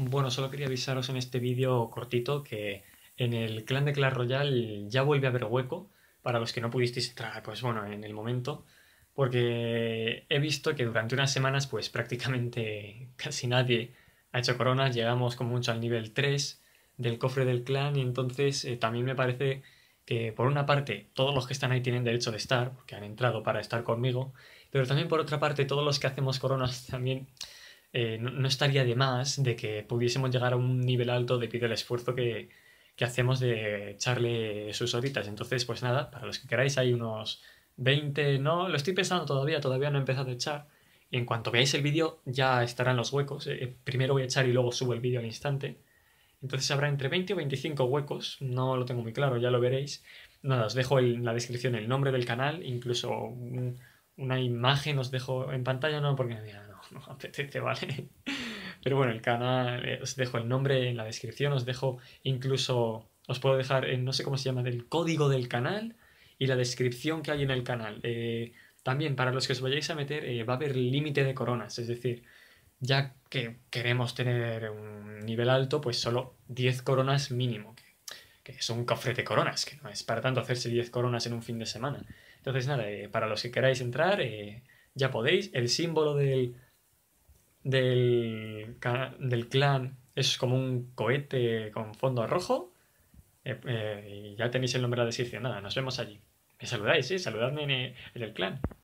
Bueno, solo quería avisaros en este vídeo cortito que en el clan de Clash Royale ya vuelve a haber hueco para los que no pudisteis entrar, pues bueno, en el momento, porque he visto que durante unas semanas pues prácticamente casi nadie ha hecho coronas, llegamos como mucho al nivel 3 del cofre del clan y entonces eh, también me parece que por una parte todos los que están ahí tienen derecho de estar, porque han entrado para estar conmigo, pero también por otra parte todos los que hacemos coronas también eh, no, estaría de más de que pudiésemos llegar a un nivel alto debido al esfuerzo que, hacemos de echarle sus horitas. Entonces, pues nada, para los que queráis hay unos 20, no, lo estoy pensando todavía, todavía no he empezado a echar. Y en cuanto veáis el vídeo ya estarán los huecos. Eh, primero voy a echar y luego subo el vídeo al instante. Entonces habrá entre 20 o 25 huecos, no lo tengo muy claro, ya lo veréis. Nada, os dejo en la descripción el nombre del canal, incluso una imagen, os dejo en pantalla, no porque me no, no apetece, ¿vale? Pero bueno, el canal, eh, os dejo el nombre en la descripción, os dejo incluso, os puedo dejar, en, no sé cómo se llama, del código del canal y la descripción que hay en el canal. Eh, también, para los que os vayáis a meter, eh, va a haber límite de coronas, es decir, ya que queremos tener un nivel alto, pues solo 10 coronas mínimo, que es un cofre de coronas, que no es para tanto hacerse 10 coronas en un fin de semana. Entonces, nada, eh, para los que queráis entrar, eh, ya podéis. El símbolo del, del, clan es como un cohete con fondo rojo. Eh, ya tenéis el nombre de la descripción. Nada, nos vemos allí. Me saludáis, sí, saludadme en el clan.